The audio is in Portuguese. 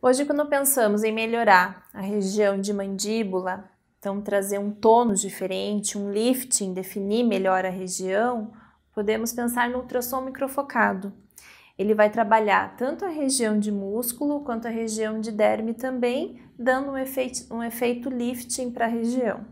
Hoje, quando pensamos em melhorar a região de mandíbula, então trazer um tônus diferente, um lifting, definir melhor a região, podemos pensar no ultrassom microfocado. Ele vai trabalhar tanto a região de músculo quanto a região de derme também, dando um efeito, um efeito lifting para a região.